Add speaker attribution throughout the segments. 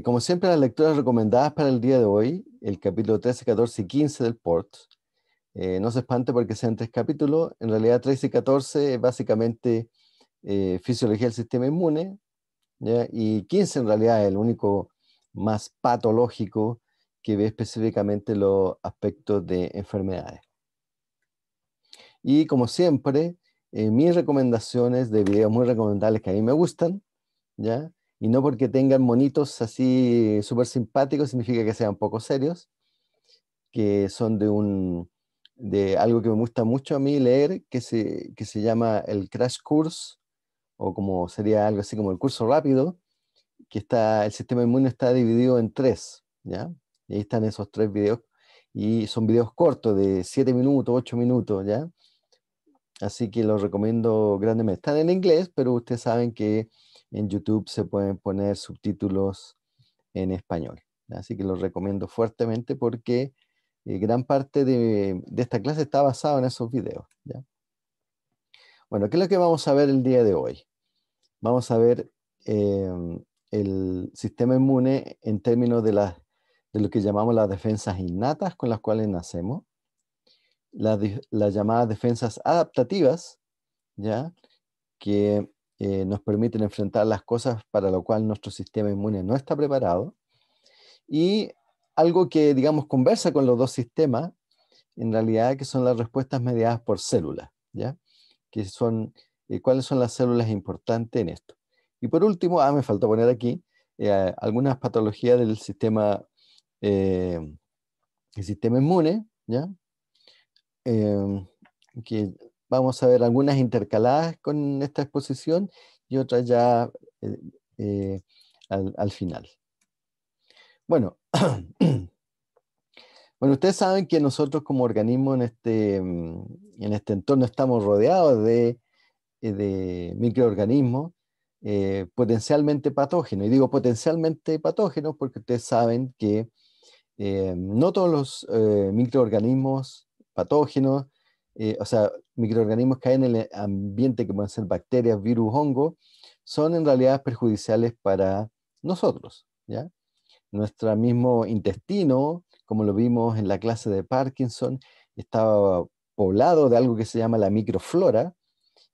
Speaker 1: Eh, como siempre, las lecturas recomendadas para el día de hoy, el capítulo 13, 14 y 15 del Port. Eh, no se espante porque sean tres capítulos. En realidad, 13 y 14 es básicamente eh, fisiología del sistema inmune. Y 15 en realidad es el único más patológico que ve específicamente los aspectos de enfermedades. Y como siempre, mis recomendaciones de videos muy recomendables que a mí me gustan, ¿ya? Y no porque tengan monitos así súper simpáticos significa que sean poco serios, que son de un de algo que me gusta mucho a mí leer, que se, se llama el Crash Course, o como sería algo así como el curso rápido, que está, el sistema inmune está dividido en tres, ¿ya? Y ahí están esos tres videos, y son videos cortos, de siete minutos, ocho minutos, ¿ya? Así que los recomiendo grandemente. Están en inglés, pero ustedes saben que en YouTube se pueden poner subtítulos en español. Así que los recomiendo fuertemente porque eh, gran parte de, esta clase está basada en esos videos. Bueno, ¿qué es lo que vamos a ver el día de hoy? Vamos a ver em, el sistema inmune en términos de, lo que llamamos las defensas innatas con las cuales nacemos, las, las llamadas defensas adaptativas, ¿ya? que eh, nos permiten enfrentar las cosas para lo cual nuestro sistema inmune no está preparado. Y algo que, digamos, conversa con los dos sistemas, en realidad, que son las respuestas mediadas por células, ¿ya? Que son, eh, ¿cuáles son las células importantes en esto? Y por último, ah, me faltó poner aquí, eh, algunas patologías del sistema, el sistema inmune, ¿ya? que vamos a ver algunas intercaladas con esta exposición y otras ya eh, eh, al, final. Bueno, bueno, ustedes saben que nosotros como organismo en este, mm, este entorno estamos rodeados de, eh, microorganismos potencialmente patógenos. Y digo potencialmente patógenos porque ustedes saben que no todos los microorganismos patógenos eh, o sea, microorganismos que hay en el ambiente, que pueden ser bacterias, virus, hongos son en realidad perjudiciales para nosotros, ¿ya? Nuestro mismo intestino, como lo vimos en la clase de Parkinson, estaba poblado de algo que se llama la microflora,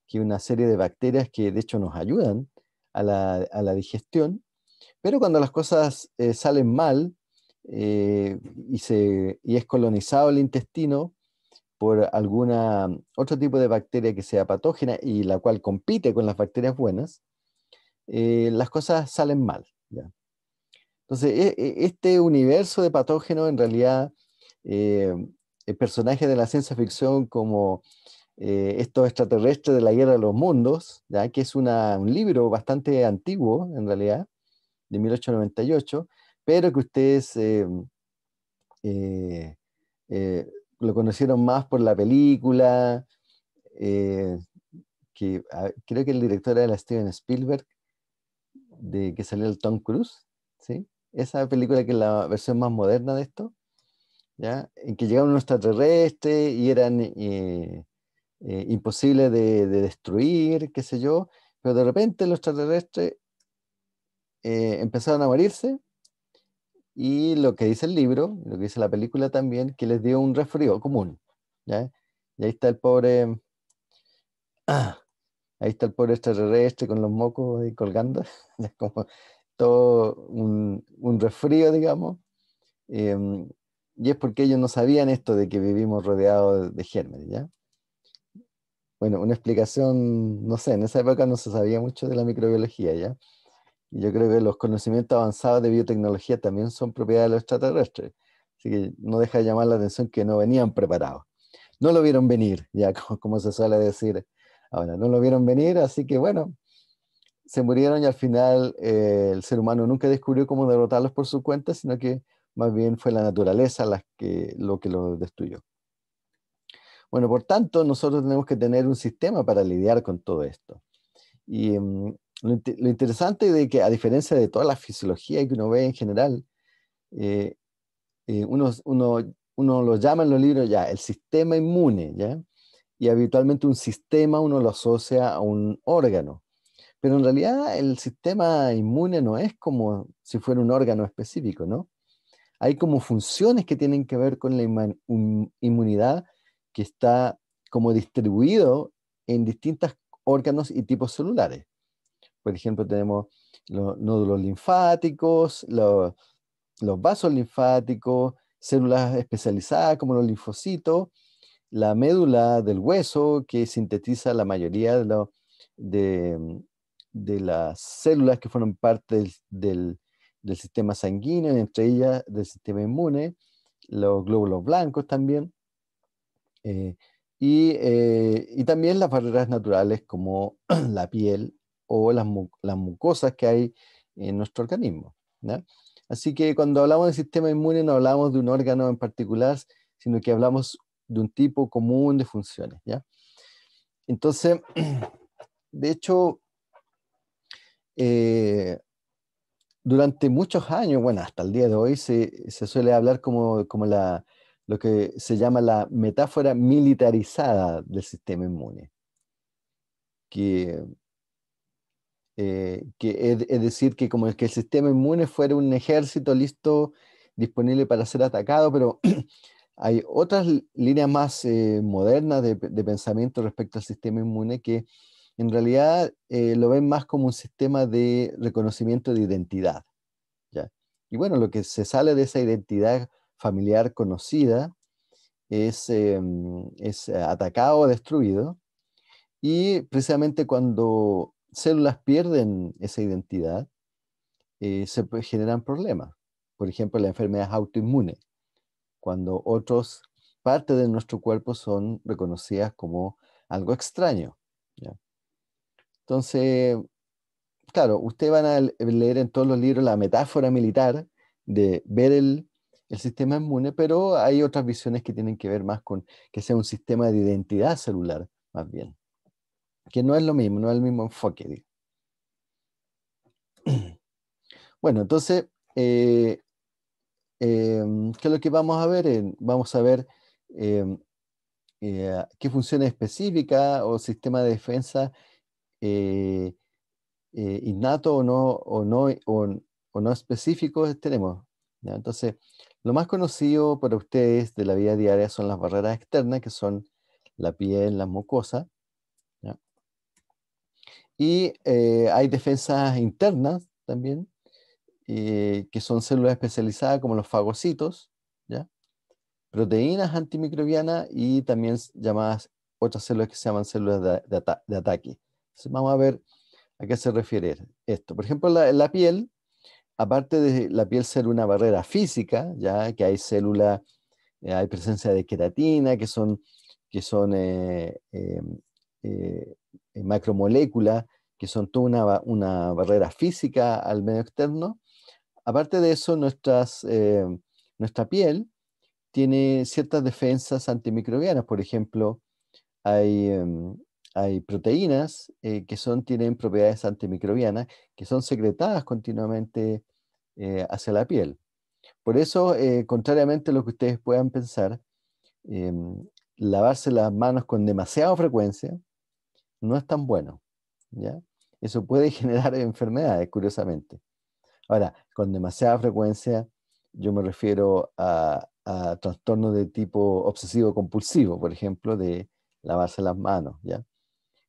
Speaker 1: que es una serie de bacterias que de hecho nos ayudan a la, digestión, pero cuando las cosas eh, salen mal eh, y, se, y es colonizado el intestino, por alguna otro tipo de bacteria que sea patógena y la cual compite con las bacterias buenas, eh, las cosas salen mal. Entonces, e, e, este universo de patógenos, en realidad, eh, el personaje de la ciencia ficción como eh, estos extraterrestres de la Guerra de los Mundos, ¿ya? que es un libro bastante antiguo, en realidad, de 1898, pero que ustedes eh, lo conocieron más por la película, eh, que ah, creo que el director era Steven Spielberg, de que salió el Tom Cruise, ¿sí? Esa película que es la versión más moderna de esto, ¿ya? En que llegaron los extraterrestres y eran eh, eh, imposibles de, de, destruir, qué sé yo, pero de repente los extraterrestres empezaron a morirse y lo que dice el libro, lo que dice la película también, que les dio un resfrío común. ¿ya? Y ahí está el pobre... Ah, ahí está el pobre extraterrestre con los mocos ahí colgando. es como todo un, un resfrío, digamos. Em, y es porque ellos no sabían esto de que vivimos rodeados de, de gérmenes, ¿ya? Bueno, una explicación, no sé, en esa época no se sabía mucho de la microbiología, ¿ya? Yo creo que los conocimientos avanzados de biotecnología también son propiedad de los extraterrestres. Así que no deja de llamar la atención que no venían preparados. No lo vieron venir, ya como, se suele decir ahora. No lo vieron venir, así que bueno, se murieron y al final eh, el ser humano nunca descubrió cómo derrotarlos por su cuenta, sino que más bien fue la naturaleza la que, lo que los destruyó. Bueno, por tanto, nosotros tenemos que tener un sistema para lidiar con todo esto. Y mm, lo, interesante de que, a diferencia de toda la fisiología que uno ve en general, eh, eh, uno, lo llama en los libros ya el sistema inmune, ¿ya? Y habitualmente un sistema uno lo asocia a un órgano. Pero en realidad el sistema inmune no es como si fuera un órgano específico, ¿no? Hay como funciones que tienen que ver con la inmunidad que está como distribuido en distintos órganos y tipos celulares. Por ejemplo, tenemos los nódulos linfáticos, los, vasos linfáticos, células especializadas como los linfocitos, la médula del hueso que sintetiza la mayoría de, las células que forman parte del, sistema sanguíneo, entre ellas del sistema inmune, los glóbulos blancos también, eh, eh, y, también las barreras naturales como la piel, o las, las mucosas que hay en nuestro organismo. Así que cuando hablamos del sistema inmune no hablamos de un órgano en particular, sino que hablamos de un tipo común de funciones. ¿ya? Entonces, de hecho, eh, durante muchos años, bueno, hasta el día de hoy se, se suele hablar como, como la, lo que se llama la metáfora militarizada del sistema inmune, que eh, que es, decir, que como es que el sistema inmune fuera un ejército listo, disponible para ser atacado, pero hay otras líneas más eh, modernas de, pensamiento respecto al sistema inmune que en realidad eh, lo ven más como un sistema de reconocimiento de identidad. ¿ya? Y bueno, lo que se sale de esa identidad familiar conocida es, em, es atacado o destruido. Y precisamente cuando células pierden esa identidad, eh, se generan problemas. Por ejemplo, la enfermedad autoinmune, cuando otras partes de nuestro cuerpo son reconocidas como algo extraño. Entonces, claro, ustedes van a leer en todos los libros la metáfora militar de ver el sistema inmune, pero hay otras visiones que tienen que ver más con que sea un sistema de identidad celular, más bien que no es lo mismo, no es el mismo enfoque. Bueno, entonces, eh, em, ¿qué es lo que vamos a ver? Vamos a ver em, eh, qué función específica o sistema de defensa eh, innato o no, o no, o, no específicos tenemos. Entonces, lo más conocido para ustedes de la vida diaria son las barreras externas, que son la piel, las mucosas, y eh, hay defensas internas también, eh, que son células especializadas como los fagocitos, ¿ya? proteínas antimicrobianas y también llamadas otras células que se llaman células de, ataque. vamos a ver a qué se refiere esto. Por ejemplo, la, la piel, aparte de la piel ser una barrera física, ya que hay células, eh, hay presencia de queratina, que son, que son em, eh, macromoléculas, que son toda una, barrera física al medio externo. Aparte de eso, eh, nuestra piel tiene ciertas defensas antimicrobianas. Por ejemplo, hay, em, proteínas eh, que son, tienen propiedades antimicrobianas que son secretadas continuamente hacia la piel. Por eso, contrariamente a lo que ustedes puedan pensar, em, lavarse las manos con demasiada frecuencia no es tan bueno. ¿ya? Eso puede generar enfermedades, curiosamente. Ahora, con demasiada frecuencia, yo me refiero a, trastornos de tipo obsesivo-compulsivo, por ejemplo, de lavarse las manos. ¿ya?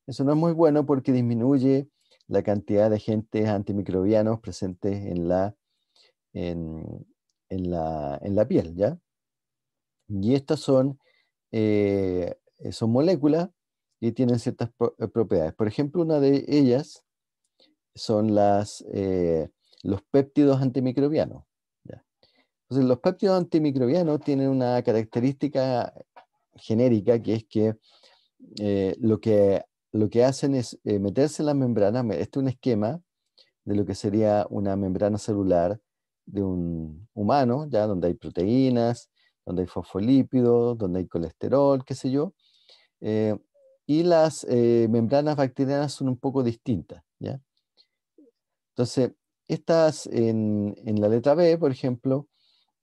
Speaker 1: Eso no es muy bueno porque disminuye la cantidad de agentes antimicrobianos presentes en la, en, la, piel. ¿ya? Y estas son, eh, son moléculas y tienen ciertas eh, propiedades. Por ejemplo, una de ellas son las, eh, los péptidos antimicrobianos. Entonces, los péptidos antimicrobianos tienen una característica genérica que es que eh, lo que lo que hacen es meterse en la membrana este es un esquema de lo que sería una membrana celular de un humano, ya donde hay proteínas, donde hay fosfolípidos, donde hay colesterol, qué sé yo, y las eh, membranas bacterianas son un poco distintas. ¿ya? Entonces, estas en, la letra B, por ejemplo,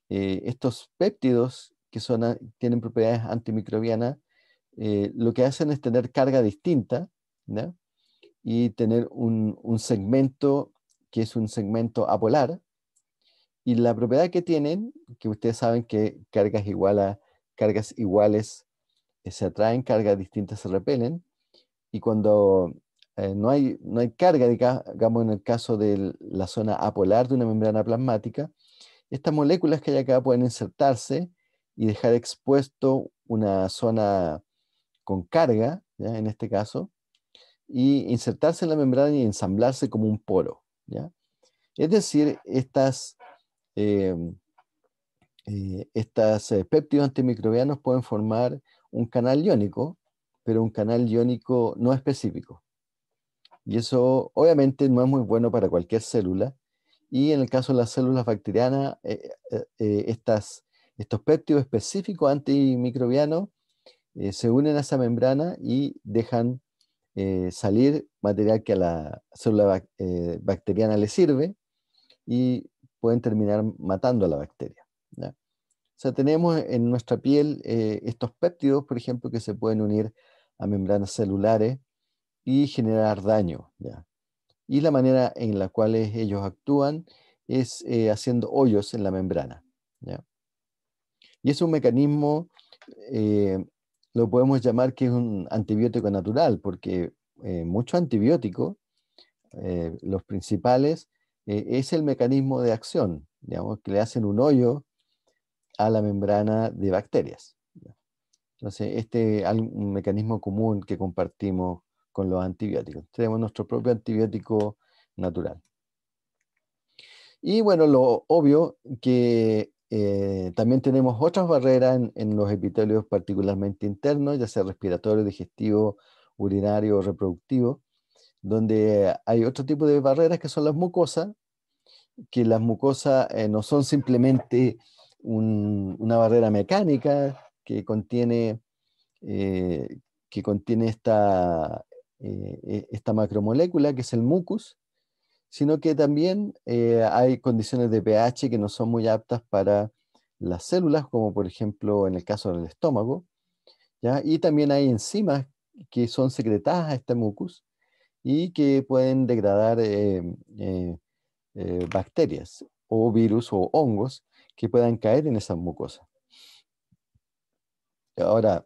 Speaker 1: eh, estos péptidos que son, tienen propiedades antimicrobianas, eh, lo que hacen es tener carga distinta ¿ya? y tener un, segmento que es un segmento apolar. Y la propiedad que tienen, que ustedes saben que cargas, igual a, cargas iguales eh, se atraen cargas distintas, se repelen, y cuando eh, no, hay, no hay carga, digamos en el caso de la zona apolar de una membrana plasmática, estas moléculas que hay acá pueden insertarse y dejar expuesto una zona con carga, en este caso, y insertarse en la membrana y ensamblarse como un poro. Es decir, estas, eh, eh, estas eh, péptidos antimicrobianos pueden formar un canal iónico, pero un canal iónico no específico. Y eso obviamente no es muy bueno para cualquier célula. Y en el caso de las células bacterianas, eh, eh, estos péptidos específicos antimicrobianos se unen a esa membrana y dejan salir material que a la célula bacteriana le sirve y pueden terminar matando a la bacteria. O sea, tenemos en nuestra piel eh, estos péptidos, por ejemplo, que se pueden unir a membranas celulares y generar daño. Y la manera en la cual ellos actúan es eh, haciendo hoyos en la membrana. Y es un mecanismo, eh, lo podemos llamar que es un antibiótico natural, porque muchos antibióticos, los principales, es el mecanismo de acción, digamos, que le hacen un hoyo a la membrana de bacterias. Entonces, este es un mecanismo común que compartimos con los antibióticos. Tenemos nuestro propio antibiótico natural. Y bueno, lo obvio que eh, también tenemos otras barreras en, los epitelios particularmente internos, ya sea respiratorio, digestivo, urinario o reproductivo, donde hay otro tipo de barreras que son las mucosas, que las mucosas eh, no son simplemente una barrera mecánica que contiene, eh, eh, esta, macromolécula que es el mucus, sino que también eh, hay condiciones de pH que no son muy aptas para las células, como por ejemplo en el caso del estómago, y también hay enzimas que son secretadas a este mucus y que pueden degradar bacterias o virus o hongos que puedan caer en esas mucosas. Ahora,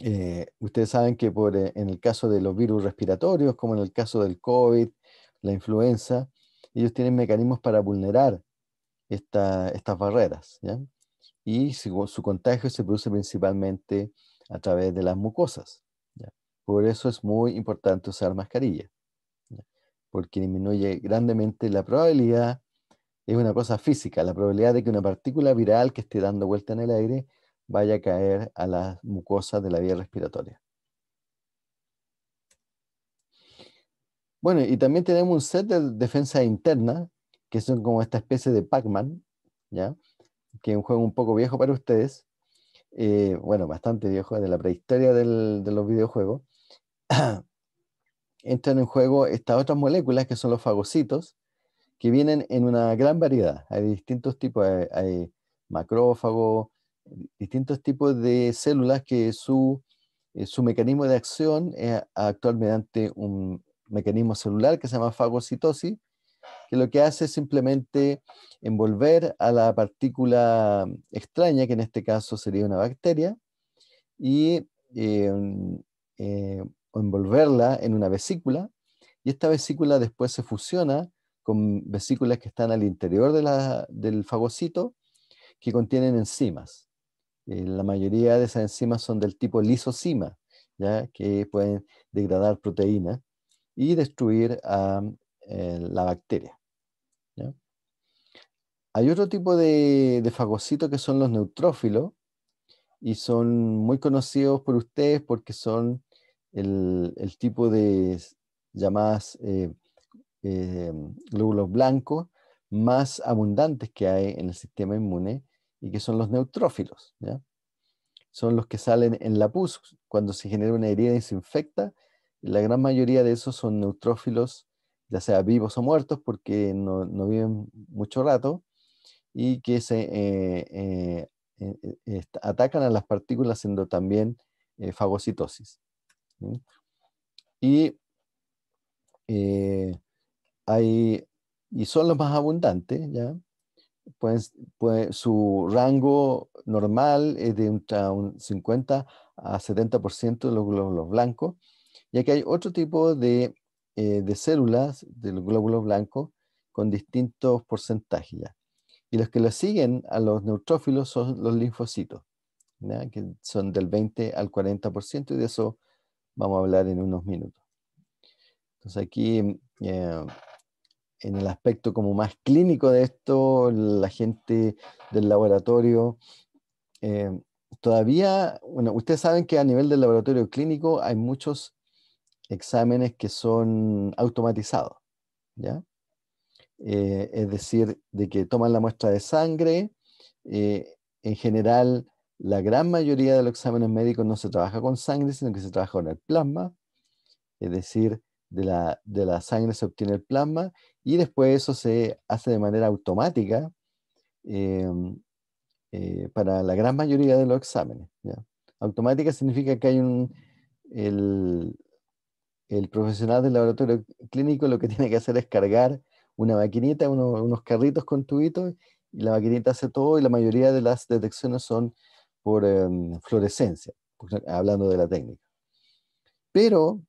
Speaker 1: eh, ustedes saben que eh, en el caso de los virus respiratorios, como en el caso del COVID, la influenza, ellos tienen mecanismos para vulnerar estas barreras. Y su, contagio se produce principalmente a través de las mucosas. Por eso es muy importante usar mascarilla, porque disminuye grandemente la probabilidad es una cosa física, la probabilidad de que una partícula viral que esté dando vuelta en el aire vaya a caer a las mucosas de la vía respiratoria. Bueno, y también tenemos un set de defensa interna, que son como esta especie de Pac-Man, ¿ya? que es un juego un poco viejo para ustedes, eh, bueno, bastante viejo, de la prehistoria de los videojuegos. Entran en juego estas otras moléculas que son los fagocitos, que vienen en una gran variedad. Hay distintos tipos, hay, macrófagos, distintos tipos de células que eh, su, mecanismo de acción es actuar mediante un mecanismo celular que se llama fagocitosis, que lo que hace es simplemente envolver a la partícula extraña, que en este caso sería una bacteria, y em, eh, envolverla en una vesícula, y esta vesícula después se fusiona con vesículas que están al interior del fagocito que contienen enzimas. Eh, la mayoría de esas enzimas son del tipo lisocima, ¿ya? que pueden degradar proteínas y destruir a ah, eh, la bacteria. Hay otro tipo de, de fagocito que son los neutrófilos y son muy conocidos por ustedes porque son el, tipo de llamadas eh, eh, glóbulos blancos más abundantes que hay en el sistema inmune y que son los neutrófilos. Son los que salen en la pus cuando se genera una herida y se infecta. La gran mayoría de esos son neutrófilos, ya sea vivos o muertos, porque no, viven mucho rato y que se eh, eh, atacan a las partículas siendo también fagocitosis. Y hay, y son los más abundantes, ¿ya? Pues, pues su rango normal es de un, 50 a 70% de los glóbulos blancos, ya que hay otro tipo de, eh, de células de los glóbulos blancos con distintos porcentajes. ¿ya? Y los que lo siguen a los neutrófilos son los linfocitos, que son del 20 al 40% y de eso vamos a hablar en unos minutos. Entonces aquí... Eh, en el aspecto como más clínico de esto, la gente del laboratorio. Eh, todavía, bueno, ustedes saben que a nivel del laboratorio clínico hay muchos exámenes que son automatizados, ¿ya? Eh, es decir, de que toman la muestra de sangre, eh, en general la gran mayoría de los exámenes médicos no se trabaja con sangre, sino que se trabaja con el plasma, es decir, de la, sangre se obtiene el plasma y después eso se hace de manera automática em, eh, para la gran mayoría de los exámenes. Automática significa que hay un... El, profesional del laboratorio clínico lo que tiene que hacer es cargar una maquinita, unos carritos con tubitos, y la maquinita hace todo, y la mayoría de las detecciones son por em, fluorescencia, hablando de la técnica. Pero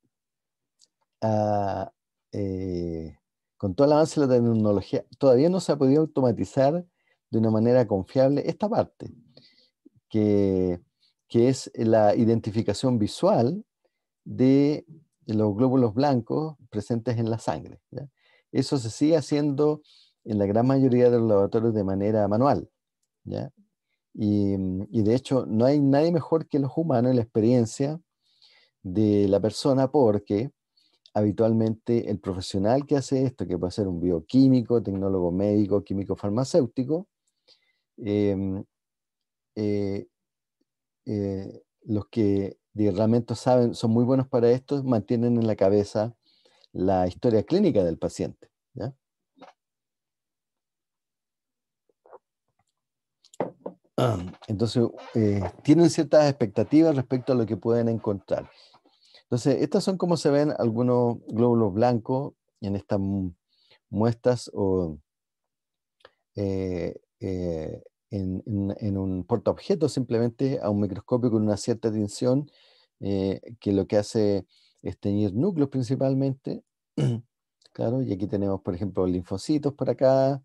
Speaker 1: eh, con todo el avance de la tecnología, todavía no se ha podido automatizar de una manera confiable esta parte, que, es la identificación visual de los glóbulos blancos presentes en la sangre. Eso se sigue haciendo en la gran mayoría de los laboratorios de manera manual. Y, y, de hecho, no hay nadie mejor que los humanos en la experiencia de la persona porque habitualmente el profesional que hace esto, que puede ser un bioquímico, tecnólogo médico, químico farmacéutico, em, eh, eh, los que de realmente saben, son muy buenos para esto, mantienen en la cabeza la historia clínica del paciente. Entonces, eh, tienen ciertas expectativas respecto a lo que pueden encontrar. Entonces, estas son como se ven algunos glóbulos blancos en estas muestras o eh, eh, en, un portaobjetos simplemente a un microscopio con una cierta tensión eh, que lo que hace es teñir núcleos principalmente. claro, y aquí tenemos, por ejemplo, linfocitos por acá,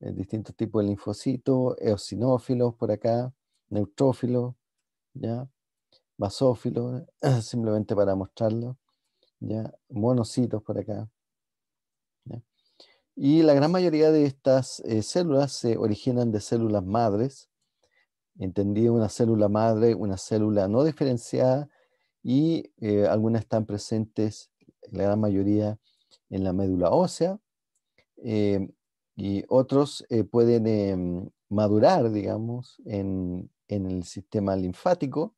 Speaker 1: distintos tipos de linfocitos, eosinófilos por acá, neutrófilos, ¿ya? basófilo, simplemente para mostrarlo, ¿ya? monocitos por acá. Y la gran mayoría de estas eh, células se originan de células madres, entendido, una célula madre, una célula no diferenciada, y eh, algunas están presentes, la gran mayoría, en la médula ósea, eh, y otros pueden em, madurar, digamos, en, el sistema linfático,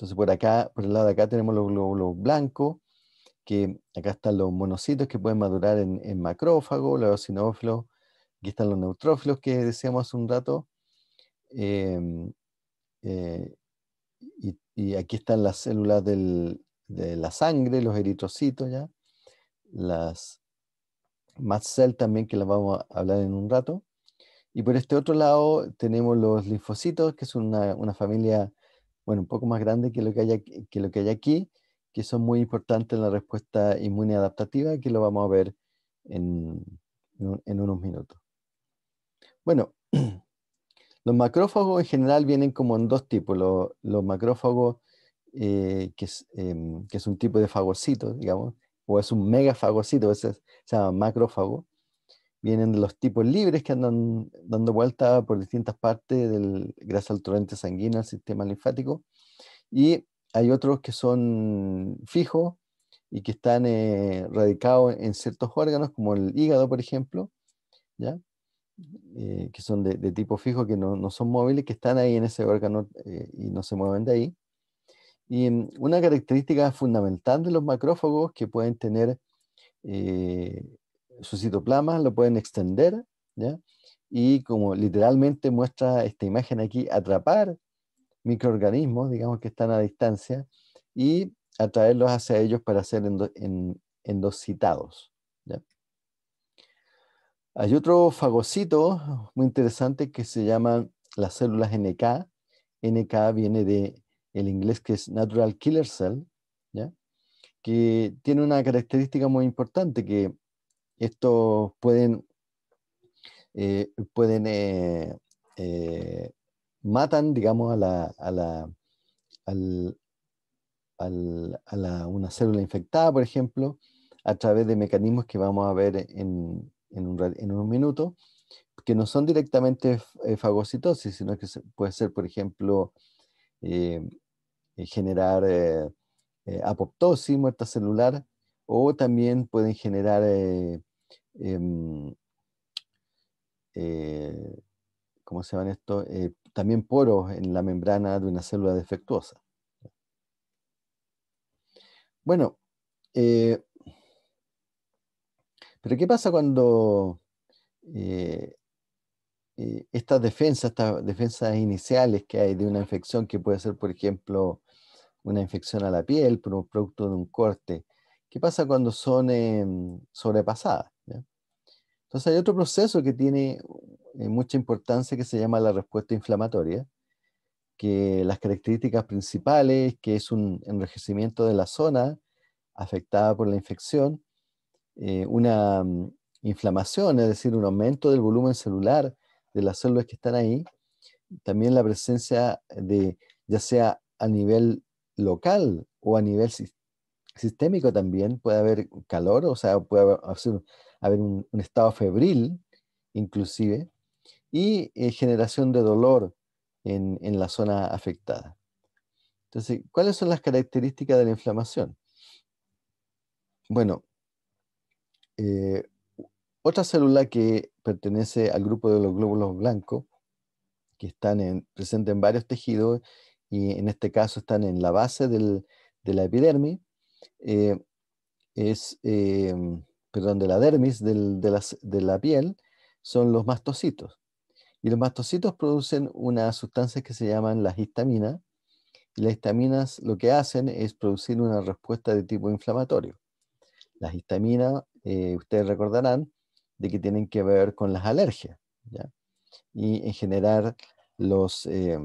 Speaker 1: entonces por acá, por el lado de acá tenemos los glóbulos blancos, que acá están los monocitos que pueden madurar en, macrófagos, macrófago, los sinófilos, aquí están los neutrófilos que decíamos hace un rato, em, eh, y, aquí están las células de la sangre, los eritrocitos ya, las macel también que las vamos a hablar en un rato, y por este otro lado tenemos los linfocitos, que es una familia bueno, un poco más grande que lo que hay aquí, que lo que hay aquí que son muy importantes en la respuesta inmune adaptativa, que lo vamos a ver en, en unos minutos. Bueno, los macrófagos en general vienen como en dos tipos. Los, macrófagos, eh, que, es, em, que, es, un tipo de fagocito, digamos, o es un megafagocito, fagocito, se llama macrófago, vienen de los tipos libres que andan dando vuelta por distintas partes del, grasa al torrente sanguíneo, al sistema linfático. Y hay otros que son fijos y que están eh, radicados en ciertos órganos, como el hígado, por ejemplo, ¿ya? Eh, que son de, tipo fijo, que no, no, son móviles, que están ahí en ese órgano eh, y no se mueven de ahí. Y mm, una característica fundamental de los macrófagos que pueden tener su citoplasma, lo pueden extender, ¿ya? Y como literalmente muestra esta imagen aquí, atrapar microorganismos, digamos que están a distancia, y atraerlos hacia ellos para ser endocitados. ¿ya? Hay otro fagocito muy interesante que se llama las células NK. NK viene de el inglés que es Natural Killer Cell, ¿ya? que tiene una característica muy importante que estos pueden, eh, pueden eh, eh, matan, digamos, a la, a una célula infectada, por ejemplo, a través de mecanismos que vamos a ver en, un, minuto, que no son directamente eh, fagocitosis, sino que puede ser, por ejemplo, generar apoptosis, muerta celular, o también pueden generar Em, eh, ¿cómo se llaman esto? Eh, también poros en la membrana de una célula defectuosa. Bueno, eh, pero ¿qué pasa cuando estas defensas, estas defensas iniciales que hay de una infección que puede ser, por ejemplo, una infección a la piel por un producto de un corte, ¿qué pasa cuando son em, sobrepasadas? Entonces hay otro proceso que tiene eh, mucha importancia que se llama la respuesta inflamatoria, que las características principales, que es un enrojecimiento de la zona afectada por la infección, eh, una mm, inflamación, es decir, un aumento del volumen celular de las células que están ahí, también la presencia de, ya sea a nivel local o a nivel sistémico también, puede haber calor, o sea, puede haber haber un, estado febril, inclusive, y eh, generación de dolor en, la zona afectada. Entonces, ¿cuáles son las características de la inflamación? Bueno, eh, otra célula que pertenece al grupo de los glóbulos blancos, que están presentes en varios tejidos, y en este caso están en la base de la epidermis, eh, es, perdón, de la dermis, de, la piel, son los mastocitos. Y los mastocitos producen unas sustancias que se llaman las histaminas. las histaminas lo que hacen es producir una respuesta de tipo inflamatorio. Las histaminas, eh, ustedes recordarán, de que tienen que ver con las alergias. Y en general, los, eh,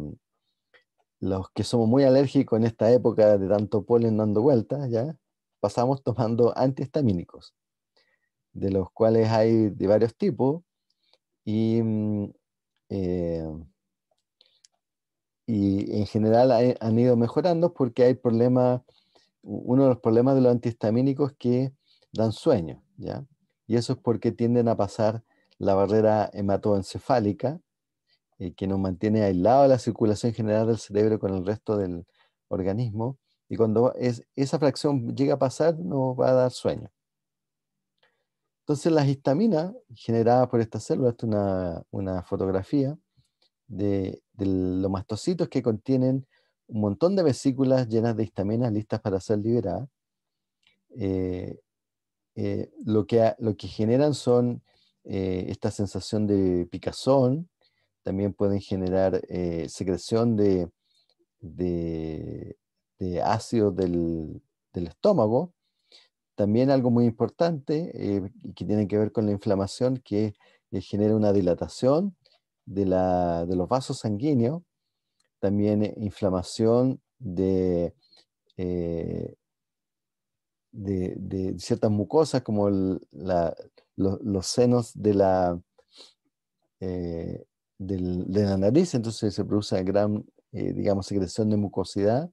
Speaker 1: los que somos muy alérgicos en esta época de tanto polen dando vueltas, ¿ya? pasamos tomando antihistamínicos de los cuales hay de varios tipos. Y, mm, eh, en general han ido mejorando porque hay problemas, uno de los problemas de los antihistamínicos es que dan sueño, ¿ya? Y eso es porque tienden a pasar la barrera hematoencefálica, eh, que nos mantiene aislado la circulación general del cerebro con el resto del organismo. Y cuando esa fracción llega a pasar, nos va a dar sueño. Entonces las histaminas generadas por esta célula, esta es una, fotografía de, los mastocitos que contienen un montón de vesículas llenas de histaminas listas para ser liberadas. Eh, eh, lo, que, lo que generan son eh, esta sensación de picazón, también pueden generar secreción de, de, ácido del, estómago, también algo muy importante eh, que tiene que ver con la inflamación, que eh, genera una dilatación de, la, de, los vasos sanguíneos, también eh, inflamación de, de, ciertas mucosas como los, senos de la, de la nariz, entonces se produce gran, digamos, secreción de mucosidad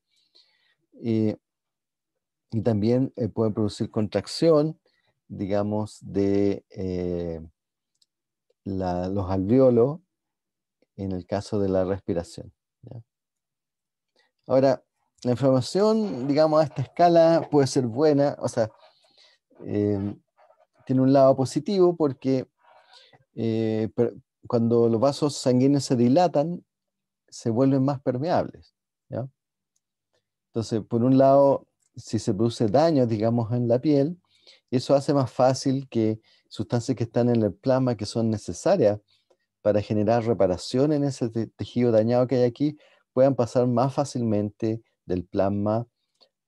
Speaker 1: y también puede eh, pueden producir contracción, digamos, de eh, los alveolos en el caso de la respiración. Ahora, la inflamación, digamos, a esta escala puede ser buena, o sea, eh, tiene un lado positivo porque cuando los vasos sanguíneos se dilatan, se vuelven más permeables. Entonces, por un lado, si se produce daño, digamos, en la piel, eso hace más fácil que sustancias que están en el plasma, que son necesarias para generar reparación en ese tejido dañado que hay aquí, puedan pasar más fácilmente del plasma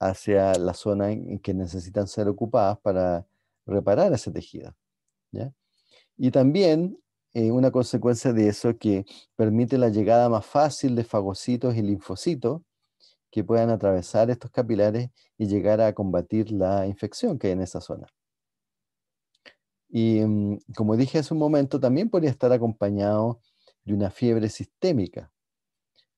Speaker 1: hacia la zona en que necesitan ser ocupadas para reparar ese tejido. Y también eh, una consecuencia de eso que permite la llegada más fácil de fagocitos y linfocitos que puedan atravesar estos capilares y llegar a combatir la infección que hay en esa zona. Y mm, como dije hace un momento, también podría estar acompañado de una fiebre sistémica.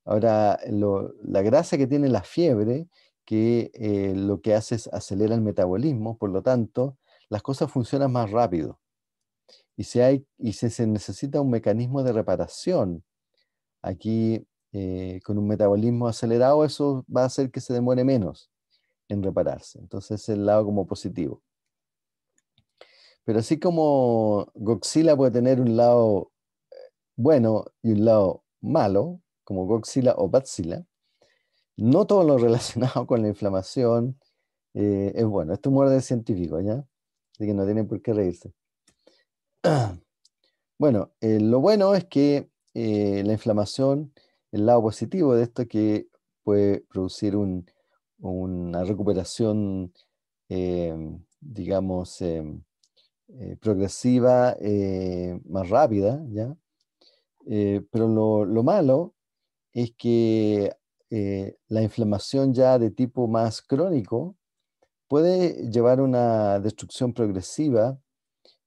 Speaker 1: Ahora, la grasa que tiene la fiebre, que eh, lo que hace es acelerar el metabolismo, por lo tanto, las cosas funcionan más rápido. Y si, hay, y se necesita un mecanismo de reparación, aquí eh, con un metabolismo acelerado, eso va a hacer que se demore menos en repararse. Entonces, es el lado como positivo. Pero así como Goxila puede tener un lado eh, bueno y un lado malo, como Goxila o Batzilla... no todo lo relacionado con la inflamación eh, es bueno. Esto es de científico, ¿ya? Así que no tienen por qué reírse. Bueno, lo bueno es que la inflamación el lado positivo de esto que puede producir una recuperación, eh, digamos, eh, eh, progresiva más rápida, ¿ya? pero lo, malo es que la inflamación ya de tipo más crónico puede llevar a una destrucción progresiva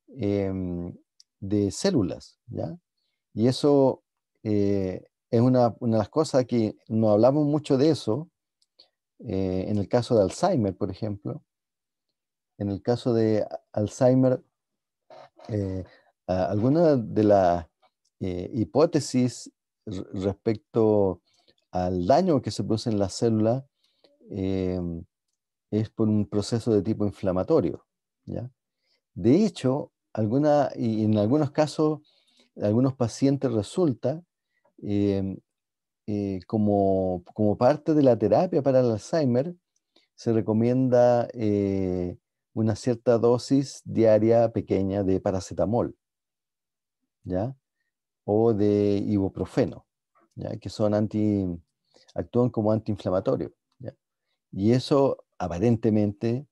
Speaker 1: de células, ¿ya? Y eso es una, una, de las cosas que no hablamos mucho de eso, eh, en el caso de Alzheimer, por ejemplo. En el caso de Alzheimer, eh, alguna de las eh, hipótesis respecto al daño que se produce en la célula es por un proceso de tipo inflamatorio. De hecho, alguna, en algunos casos, algunos pacientes resulta Em, eh, como, como, parte de la terapia para el Alzheimer, se recomienda eh, una cierta dosis diaria pequeña de paracetamol, ¿ya? O de ibuprofeno, ¿ya? Que son anti, actúan como antiinflamatorio, ¿ya? Y eso aparentemente,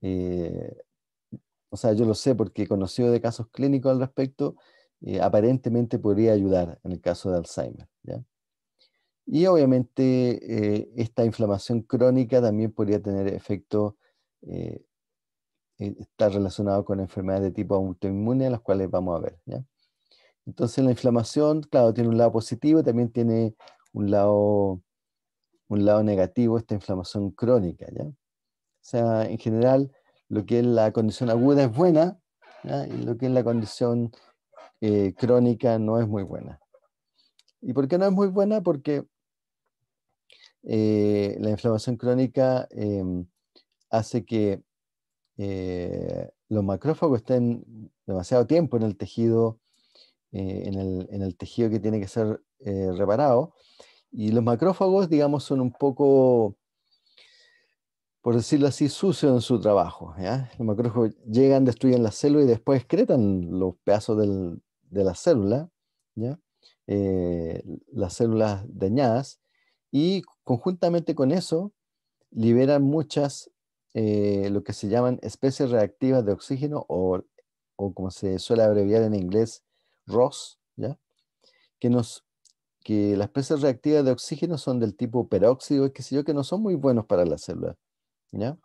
Speaker 1: eh, o sea, yo lo sé porque he conocido de casos clínicos al respecto, eh, aparentemente podría ayudar en el caso de Alzheimer. Y obviamente eh, esta inflamación crónica también podría tener efecto, eh, eh está relacionado con enfermedades de tipo autoinmune, las cuales vamos a ver. Entonces la inflamación, claro, tiene un lado positivo, también tiene un lado, un lado negativo, esta inflamación crónica. ¿ya? O sea, en general, lo que es la condición aguda es buena, y lo que es la condición eh, crónica no es muy buena. ¿Y por qué no es muy buena? Porque eh, la inflamación crónica em, hace que eh, los macrófagos estén demasiado tiempo en el tejido, en el, tejido que tiene que ser reparado. Y los macrófagos, digamos, son un poco por decirlo así, sucios en su trabajo. Los macrófagos llegan, destruyen la célula y después excretan los pedazos del, de la célula, ¿ya? Eh, las células dañadas, y conjuntamente con eso liberan muchas, eh, lo que se llaman especies reactivas de oxígeno o, como se suele abreviar en inglés, ROS, ¿ya? Que, nos, que las especies reactivas de oxígeno son del tipo peróxido, que sé yo, que no son muy buenos para la célula, ¿ya?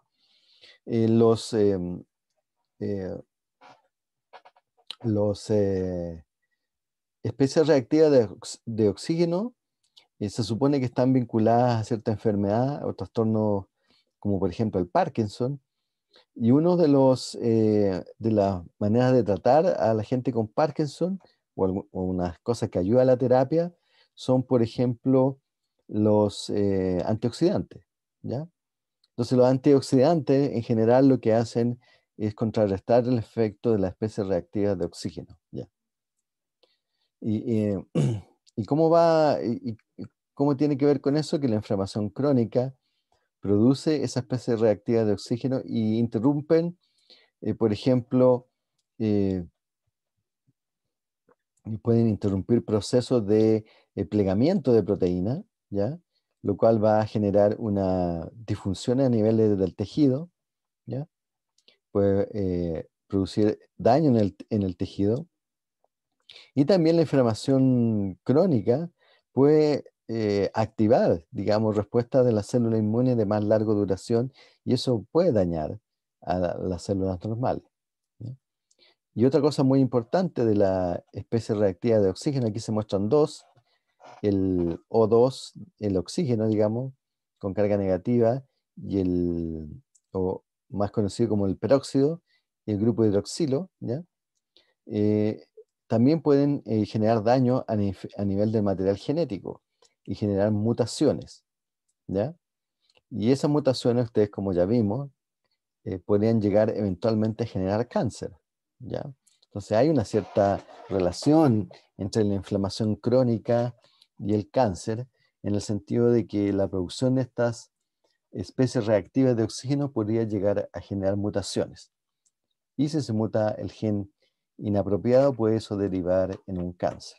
Speaker 1: Eh, los, em, los eh, especies reactivas de, oxígeno eh, se supone que están vinculadas a cierta enfermedad o trastornos como por ejemplo el Parkinson. Y una de, los, eh, de las maneras de tratar a la gente con Parkinson o, unas cosas que ayudan a la terapia son, por ejemplo, los antioxidantes. ¿ya? Entonces los antioxidantes en general lo que hacen es contrarrestar el efecto de las especies reactivas de oxígeno. ¿ya? Y, eh, cómo va, y, cómo tiene que ver con eso? Que la inflamación crónica produce esas especies reactivas de oxígeno y interrumpen, eh, por ejemplo, eh, pueden interrumpir procesos de plegamiento de proteína, ¿ya? lo cual va a generar una disfunción a nivel del tejido, ¿ya? puede eh, producir daño en el, tejido. Y también la inflamación crónica puede eh, activar, digamos, respuesta de la célula inmune de más larga duración y eso puede dañar a las células normales. Y otra cosa muy importante de la especie reactiva de oxígeno, aquí se muestran dos, el O2, el oxígeno, digamos, con carga negativa, y el o, más conocido como el peróxido y el grupo hidroxilo, ¿ya? Eh, también pueden eh, generar daño a, nivel del material genético y generar mutaciones. ¿ya? Y esas mutaciones, ustedes como ya vimos, eh, podrían llegar eventualmente a generar cáncer. ¿ya? Entonces hay una cierta relación entre la inflamación crónica y el cáncer, en el sentido de que la producción de estas especies reactivas de oxígeno podría llegar a generar mutaciones. Y si se muta el gen inapropiado, puede eso derivar en un cáncer.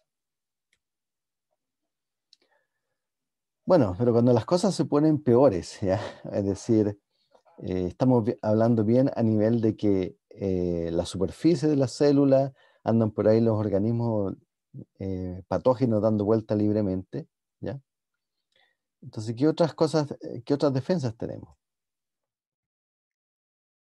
Speaker 1: Bueno, pero cuando las cosas se ponen peores, es decir, eh, estamos hablando bien a nivel de que eh, la superficie de la célula, andan por ahí los organismos eh, patógenos dando vuelta libremente, entonces, ¿qué otras cosas, eh, qué otras defensas tenemos?